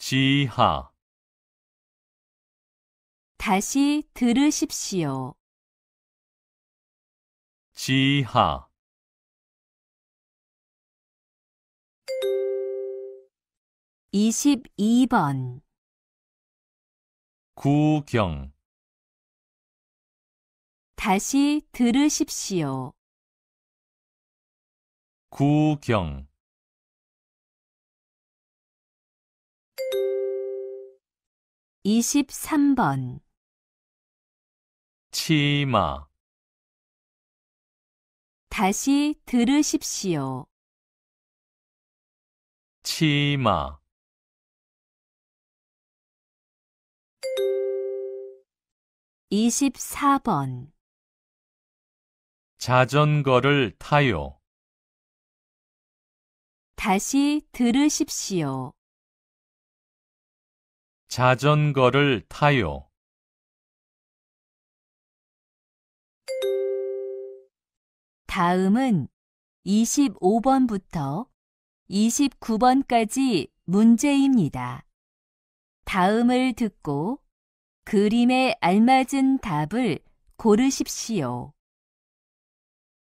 지하 다시 들으십시오. 지하 이십번 구경 다시 들으십시오. 구경 23번 치마 다시 들으십시오. 치마 이십번 자전거를 타요. 다시 들으십시오. 자전거를 타요. 다음은 25번부터 29번까지 문제입니다. 다음을 듣고 그림에 알맞은 답을 고르십시오.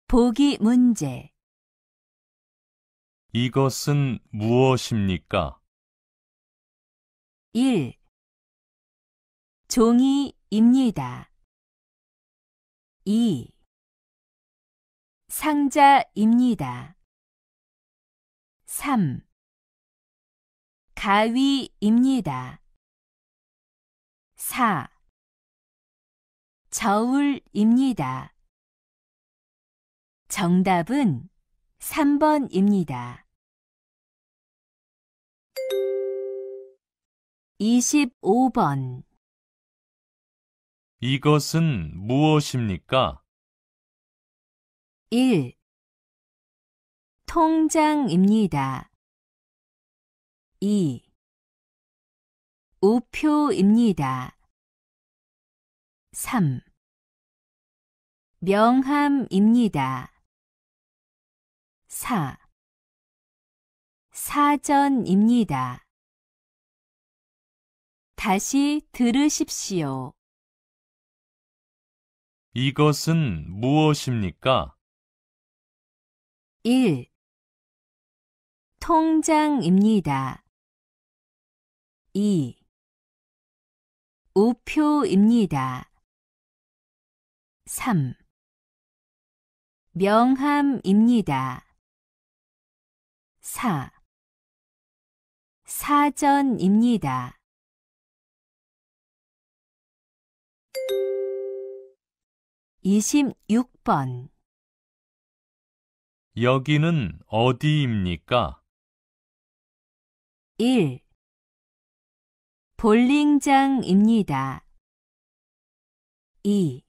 보기 문제 이것은 무엇입니까? 1. 종이입니다. 2. 상자입니다. 3. 가위입니다. 4. 저울입니다. 정답은 3번입니다. 25번 이것은 무엇입니까? 1. 통장입니다. 2. 우표입니다. 3. 명함입니다. 4. 사전입니다. 다시 들으십시오. 이것은 무엇입니까? 1. 통장입니다. 2. 우표입니다. 3. 명함입니다. 4. 사전입니다. 26번 여기는 어디입니까? 1. 볼링장입니다. 2.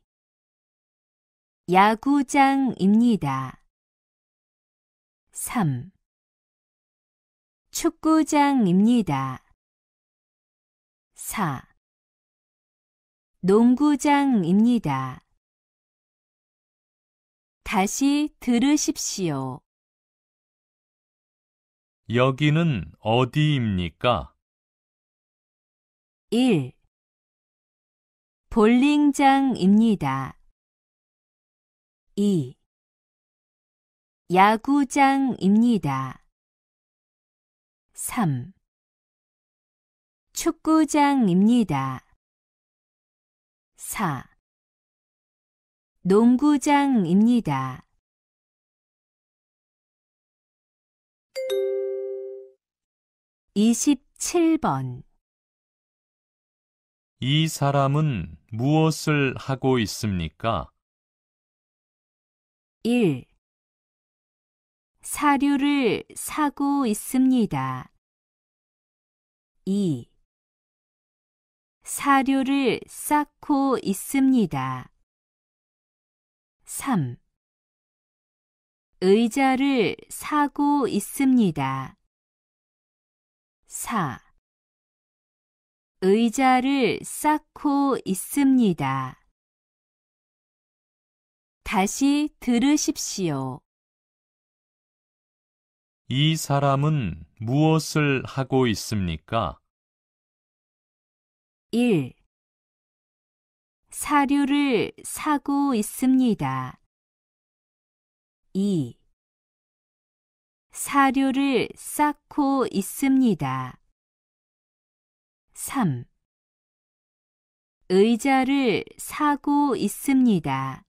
야구장입니다. 3. 축구장입니다. 4. 농구장입니다. 다시 들으십시오. 여기는 어디입니까? 1. 볼링장입니다. 2. 야구장입니다. 3. 축구장입니다. 4. 농구장입니다. 27번 이 사람은 무엇을 하고 있습니까? 1. 사료를 사고 있습니다. 2. 사료를 쌓고 있습니다. 3. 의자를 사고 있습니다. 4. 의자를 쌓고 있습니다. 다시 들으십시오. 이 사람은 무엇을 하고 있습니까? 1. 사료를 사고 있습니다. 2. 사료를 쌓고 있습니다. 3. 의자를 사고 있습니다.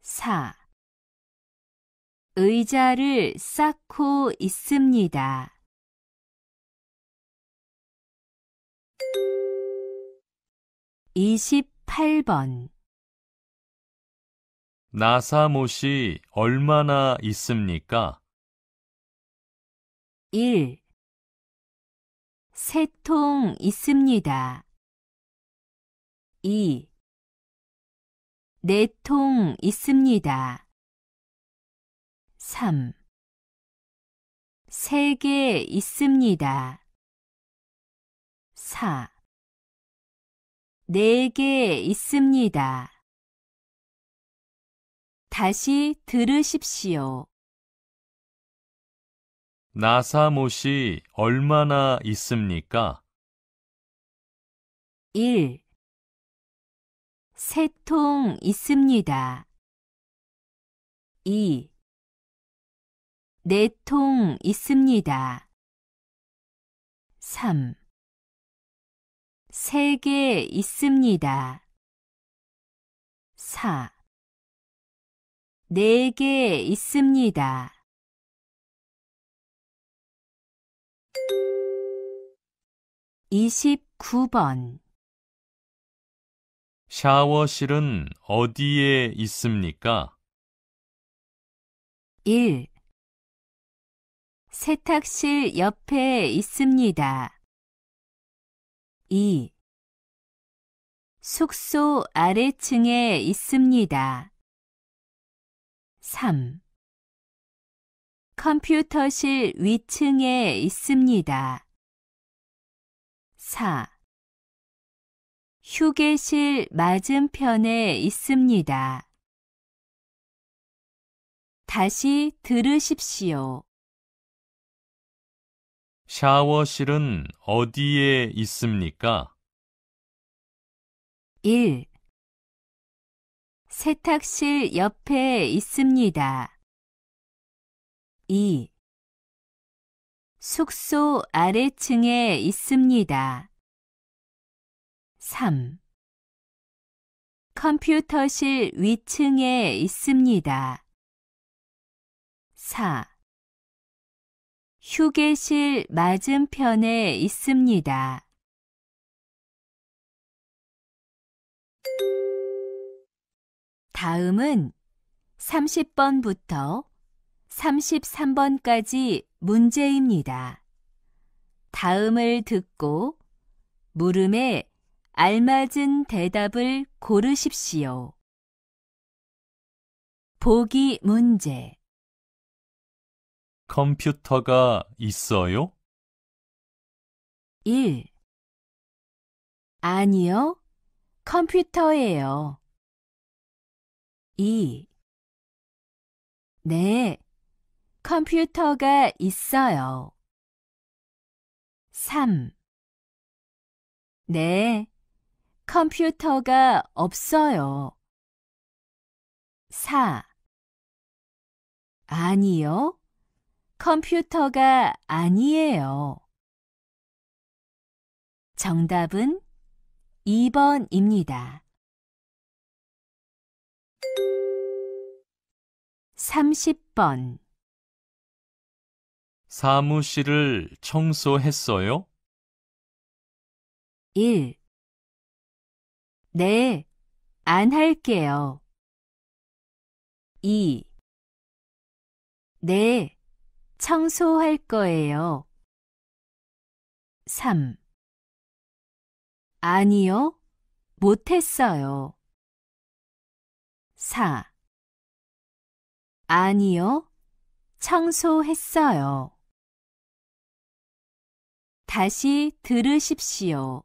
4. 의자를 쌓고 있습니다. 28번 나사못이 얼마나 있습니까? 1. 세 통 있습니다. 2. 네 통 있습니다. 3. 세 개 있습니다. 4. 네 개 있습니다. 다시 들으십시오. 나사못이 얼마나 있습니까? 1. 세 통 있습니다. 2. 네 통 있습니다. 3. 세개 있습니다. 4. 네 개 있습니다. 29번 샤워실은 어디에 있습니까? 1. 세탁실 옆에 있습니다. 2. 숙소 아래층에 있습니다. 3. 컴퓨터실 위층에 있습니다. 4. 휴게실 맞은편에 있습니다. 다시 들으십시오. 샤워실은 어디에 있습니까? 1. 세탁실 옆에 있습니다. 2. 숙소 아래층에 있습니다. 3. 컴퓨터실 위층에 있습니다. 4. 휴게실 맞은편에 있습니다. 다음은 30번부터 33번까지 문제입니다. 다음을 듣고 물음에 알맞은 대답을 고르십시오. 보기 문제 컴퓨터가 있어요? 1. 아니요. 컴퓨터예요. 2. 네. 컴퓨터가 있어요. 3. 네. 컴퓨터가 없어요. 4. 아니요. 컴퓨터가 아니에요. 정답은 2번입니다. 30번 사무실을 청소했어요? 1. 네, 안 할게요. 2. 네, 청소할 거예요. 3. 아니요, 못했어요. 4. 아니요, 청소했어요. 다시 들으십시오.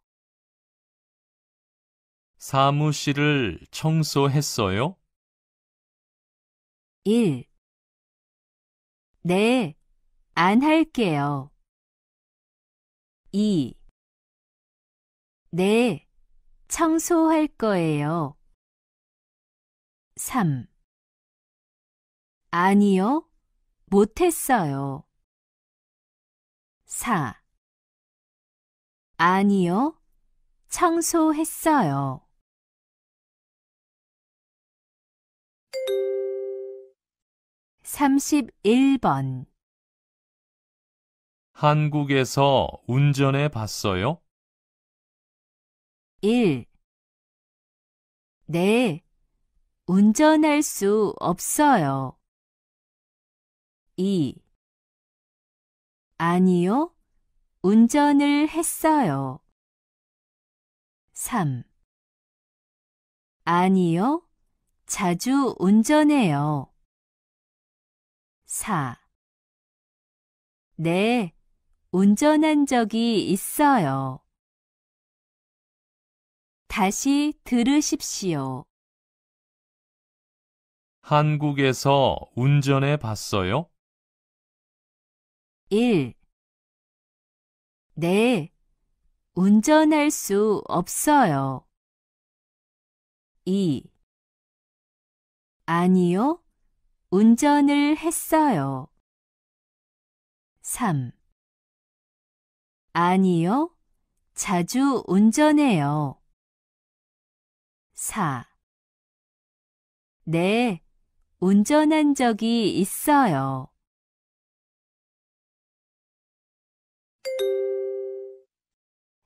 사무실을 청소했어요? 1. 네, 안 할게요. 2. 네, 청소할 거예요. 3. 아니요, 못했어요. 4. 아니요, 청소했어요. 3 1번 한국에서 운전해 봤어요? 1. 네, 운전할 수 없어요. 2. 아니요, 운전을 했어요. 3. 아니요, 자주 운전해요. 4. 네, 운전한 적이 있어요. 다시 들으십시오. 한국에서 운전해 봤어요? 1. 네, 운전할 수 없어요. 2. 아니요, 운전을 했어요. 3. 아니요. 자주 운전해요. 4. 네, 운전한 적이 있어요.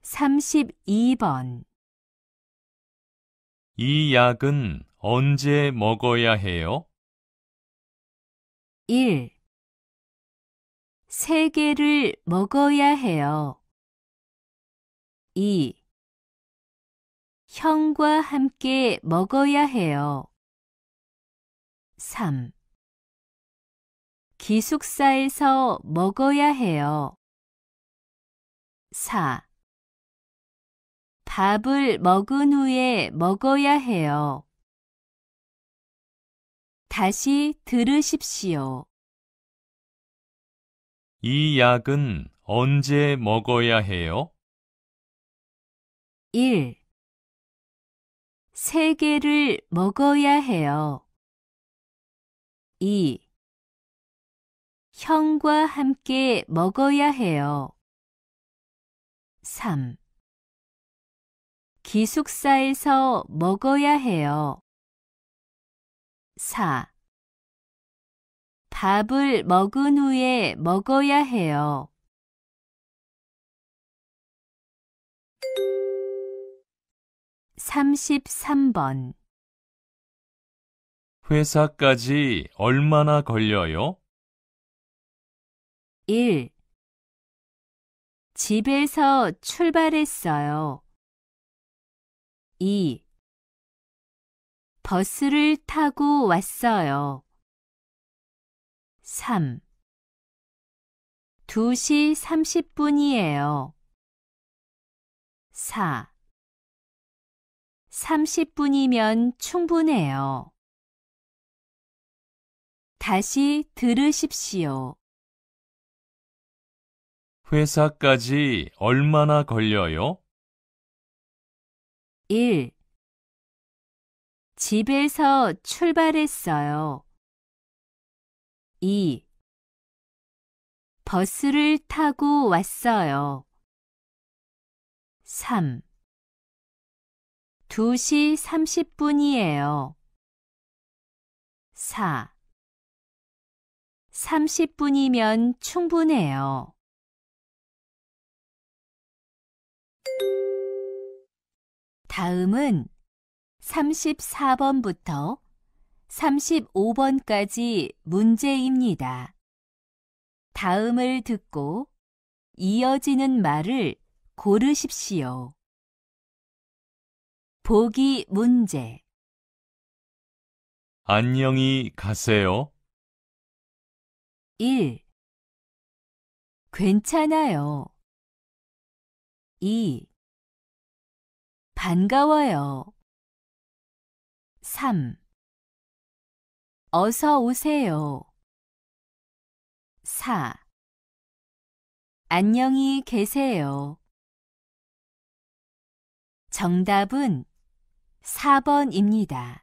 32번 이 약은 언제 먹어야 해요? 1. 세 개를 먹어야 해요. 2. 형과 함께 먹어야 해요. 3. 기숙사에서 먹어야 해요. 4. 밥을 먹은 후에 먹어야 해요. 다시 들으십시오. 이 약은 언제 먹어야 해요? 1. 세 개를 먹어야 해요. 2. 형과 함께 먹어야 해요. 3. 기숙사에서 먹어야 해요. 4. 밥을 먹은 후에 먹어야 해요. 33번 회사까지 얼마나 걸려요? 1. 집에서 출발했어요. 2. 버스를 타고 왔어요. 3. 2시 30분이에요. 4. 30분이면 충분해요. 다시 들으십시오. 회사까지 얼마나 걸려요? 1. 집에서 출발했어요. 2. 버스를 타고 왔어요. 3. 2시 30분이에요. 4. 30분이면 충분해요. '다음은' 34번부터 35번까지 문제입니다. 다음을 듣고 이어지는 말을 고르십시오. 보기 문제 안녕히 가세요. 1. 괜찮아요. 2. 반가워요. 3. 어서 오세요. 4. 안녕히 계세요. 정답은 4번입니다.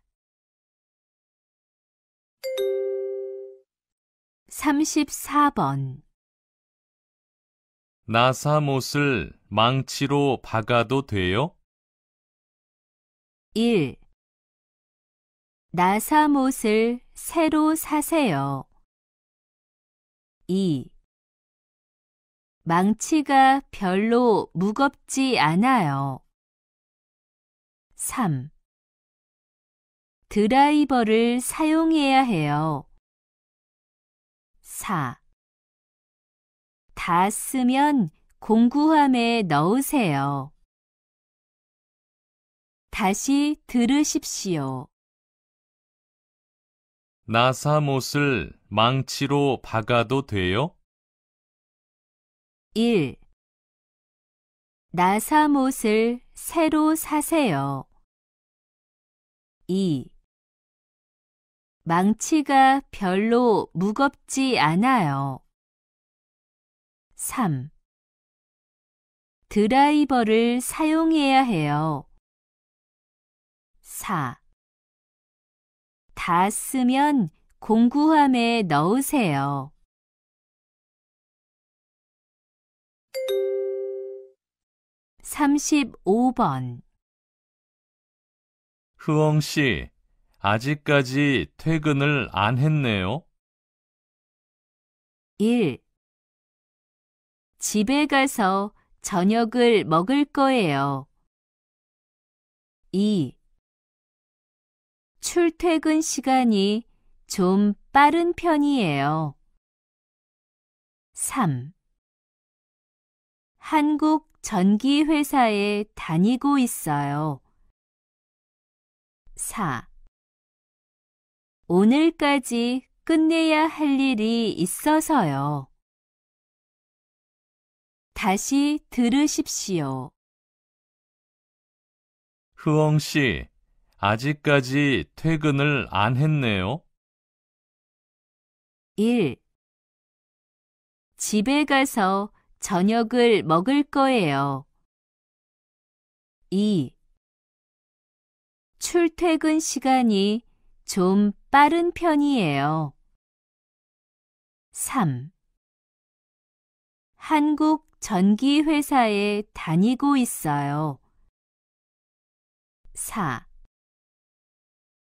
34번 나사못을 망치로 박아도 돼요? 1. 나사못을 새로 사세요. 2. 망치가 별로 무겁지 않아요. 3. 드라이버를 사용해야 해요. 4. 다 쓰면 공구함에 넣으세요. 다시 들으십시오. 나사못을 망치로 박아도 돼요? 1. 나사못을 새로 사세요. 2. 망치가 별로 무겁지 않아요. 3. 드라이버를 사용해야 해요. 4. 다 쓰면 공구함에 넣으세요. 35번 후엉 씨, 아직까지 퇴근을 안 했네요. 1. 집에 가서 저녁을 먹을 거예요. 2. 출퇴근 시간이 좀 빠른 편이에요. 3. 한국 전기회사에 다니고 있어요. 4. 오늘까지 끝내야 할 일이 있어서요. 다시 들으십시오. 흐엉 씨, 아직까지 퇴근을 안 했네요. 1. 집에 가서 저녁을 먹을 거예요. 2. 출퇴근 시간이 좀 빠른 편이에요. 3. 한국 전기회사에 다니고 있어요. 4.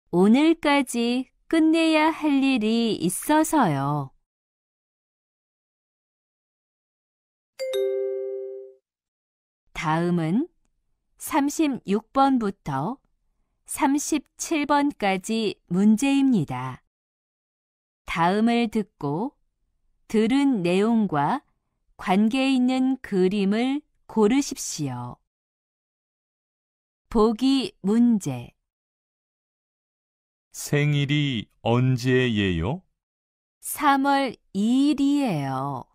오늘까지 끝내야 할 일이 있어서요. 다음은 36번부터 37번까지 문제입니다. 다음을 듣고 들은 내용과 관계 있는 그림을 고르십시오. 보기 문제 생일이 언제예요? 3월 2일이에요.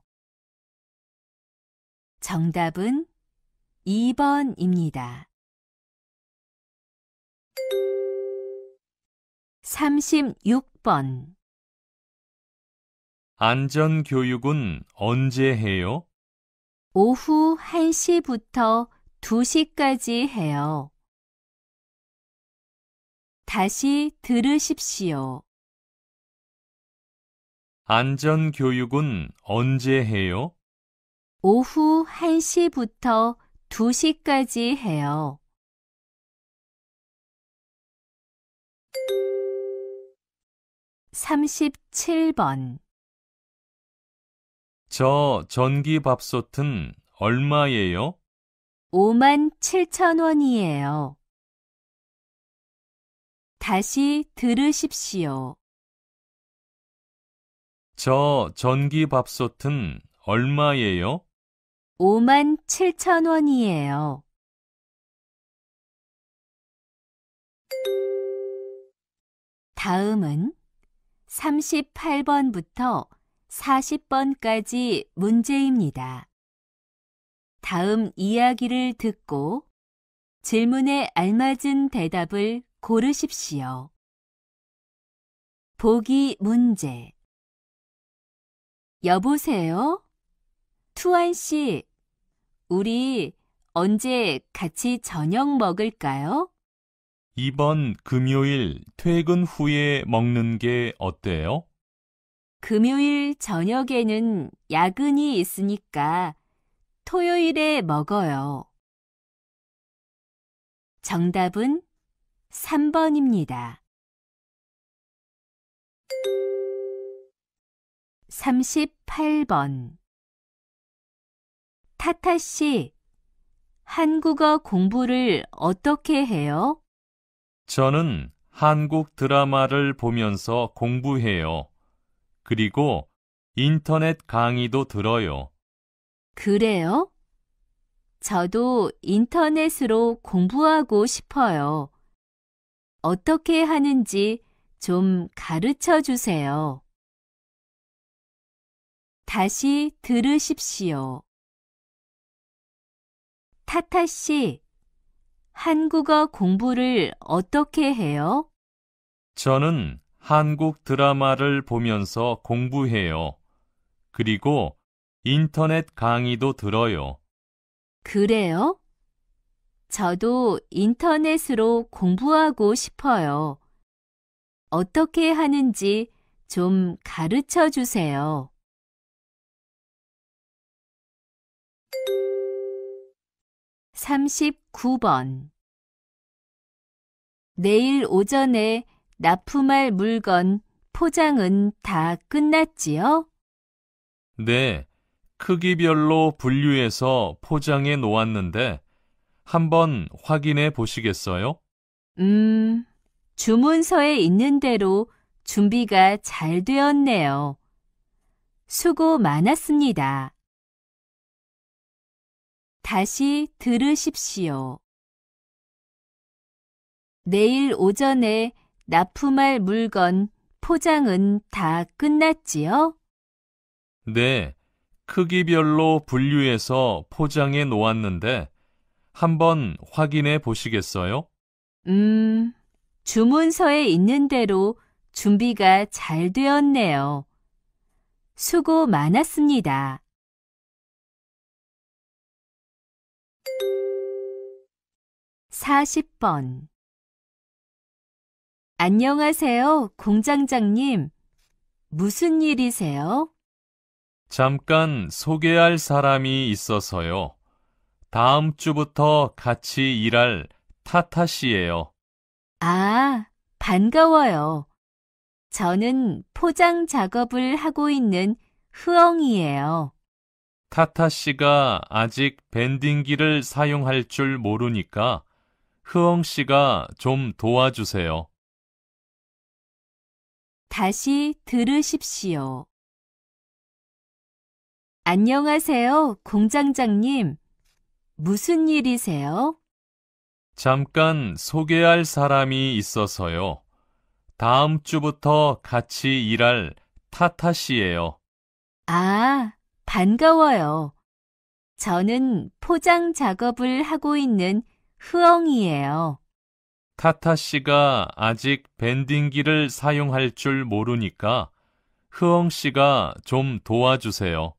정답은 2번입니다. 36번 안전교육은 언제 해요? 오후 1시부터 2시까지 해요. 다시 들으십시오. 안전교육은 언제 해요? 오후 1시부터 2시까지 해요. 37번 저 전기밥솥은 얼마예요? 5만 7천 원이에요. 다시 들으십시오. 저 전기밥솥은 얼마예요? 5만 7천 원이에요. 다음은 38번부터 40번까지 문제입니다. 다음 이야기를 듣고 질문에 알맞은 대답을 고르십시오. 보기 문제 여보세요? 투안 씨, 우리 언제 같이 저녁 먹을까요? 이번 금요일 퇴근 후에 먹는 게 어때요? 금요일 저녁에는 야근이 있으니까 토요일에 먹어요. 정답은 3번입니다. 38번 타타 씨, 한국어 공부를 어떻게 해요? 저는 한국 드라마를 보면서 공부해요. 그리고 인터넷 강의도 들어요. 그래요? 저도 인터넷으로 공부하고 싶어요. 어떻게 하는지 좀 가르쳐 주세요. 다시 들으십시오. 타타 씨, 한국어 공부를 어떻게 해요? 저는 한국 드라마를 보면서 공부해요. 그리고 인터넷 강의도 들어요. 그래요? 저도 인터넷으로 공부하고 싶어요. 어떻게 하는지 좀 가르쳐 주세요. 39번 내일 오전에 납품할 물건 포장은 다 끝났지요? 네, 크기별로 분류해서 포장해 놓았는데 한번 확인해 보시겠어요? 음, 주문서에 있는 대로 준비가 잘 되었네요. 수고 많았습니다. 다시 들으십시오. 내일 오전에 납품할 물건 포장은 다 끝났지요? 네, 크기별로 분류해서 포장해 놓았는데 한번 확인해 보시겠어요? 음, 주문서에 있는 대로 준비가 잘 되었네요. 수고 많았습니다. 40번 안녕하세요, 공장장님. 무슨 일이세요? 잠깐 소개할 사람이 있어서요. 다음 주부터 같이 일할 타타 씨예요. 아, 반가워요. 저는 포장 작업을 하고 있는 흐엉이에요. 타타 씨가 아직 밴딩기를 사용할 줄 모르니까 흐엉 씨가 좀 도와주세요. 다시 들으십시오. 안녕하세요, 공장장님. 무슨 일이세요? 잠깐 소개할 사람이 있어서요. 다음 주부터 같이 일할 타타 씨예요. 아, 반가워요. 저는 포장 작업을 하고 있는 흐엉이에요. 타타 씨가 아직 밴딩기를 사용할 줄 모르니까 흐엉 씨가 좀 도와주세요.